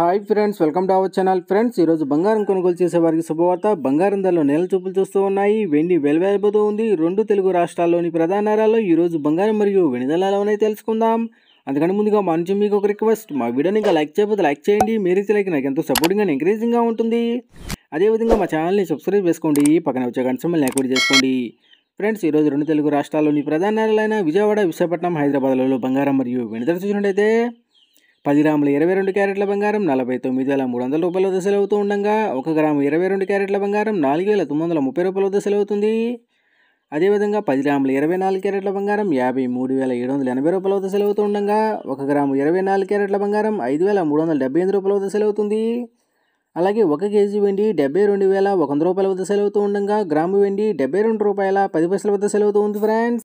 hi friends welcome to our channel friends ఈరోజు బంగారం కొనుగోలు చేసే వారికి శుభవార్త బంగారం ధరలు నెల చూపులు చూస్తూ ఉన్నాయి వెండి వెలువెలబోతూ ఉంది రెండు తెలుగు రాష్ట్రాల్లోని ప్రధాన నేరాల్లో ఈరోజు బంగారం మరియు వెండి తెలుసుకుందాం అందుకని ముందుగా మా నుంచి మీకు ఒక రిక్వెస్ట్ మా వీడియోని ఇంకా లైక్ చేయకపోతే లైక్ చేయండి మీరు ఇచ్చే లైక్ నాకు ఎంతో సపోర్టింగ్ అండ్ ఎంకరేజింగ్గా ఉంటుంది అదేవిధంగా మా ఛానల్ని సబ్స్క్రైబ్ చేసుకోండి పక్కన వచ్చే గంట యాక్టివేట్ చేసుకోండి ఫ్రెండ్స్ ఈరోజు రెండు తెలుగు రాష్ట్రాల్లోని ప్రధాన నేరాలైన విజయవాడ విశాఖపట్నం హైదరాబాద్లలో బంగారం మరియు వెనుదల చూసినట్టయితే పది గ్రాముల ఇరవై రెండు క్యారెట్ల బంగారం నలభై తొమ్మిది వేల మూడు వందల రూపాయల దశలు అవుతూ ఉండగా ఒక గ్రాము ఇరవై రెండు క్యారెట్ల బంగారం నాలుగు వేల తొమ్మిది వందల ముప్పై రూపాయల దశలు అవుతుంది అదేవిధంగా పది గ్రాముల ఇరవై నాలుగు క్యారెట్ల బంగారం యాభై మూడు వేల ఏడు వందల ఎనభై రూపాయల దశలు అవుతూ ఉండగా ఒక గ్రాము ఇరవై నాలుగు క్యారెట్ల బంగారం ఐదు వేల మూడు వందల డెబ్బై ఎనిమిది రూపాయల దశలు అవుతుంది అలాగే ఒక కేజీ వెండి డెబ్బై రెండు వేల ఒక వంద రూపాయల వద్ద సెలవుతూ ఉండగా గ్రాము వెండి డెబ్బై రెండు రూపాయల పది పైసల వద్ద సెలవుతూ ఉంది ఫ్రెండ్స్